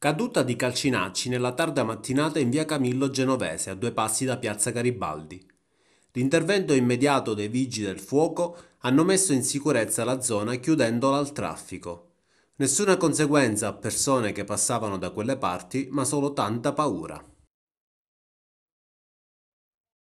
Caduta di calcinacci nella tarda mattinata in via Camillo Genovese, a due passi da piazza Garibaldi. L'intervento immediato dei vigili del fuoco hanno messo in sicurezza la zona chiudendola al traffico. Nessuna conseguenza a persone che passavano da quelle parti, ma solo tanta paura.